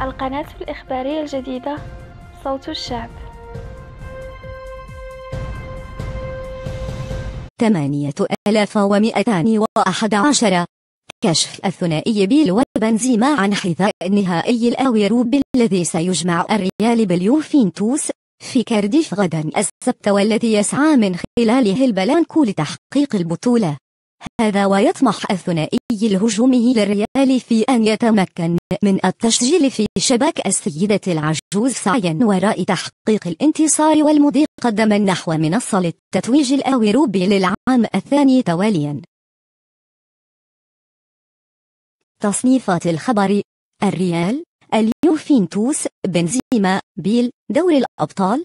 القناة الإخبارية الجديدة صوت الشعب ثمانية ألاف ومئتان وأحد عشر كشف الثنائي بيل وبنزيما عن حذاء النهائي الأويروب الذي سيجمع الريال باليوفنتوس في كارديف غدا السبت والذي يسعى من خلاله البلانكو لتحقيق البطولة هذا ويطمح الثنائي الهجومي للريال في أن يتمكن من التسجيل في شباك السيدة العجوز سعيا وراء تحقيق الانتصار والمضي قدما نحو منصة للتتويج الأوروبي للعام الثاني تواليا تصنيفات الخبر الريال اليوفنتوس بنزيما بيل دوري الأبطال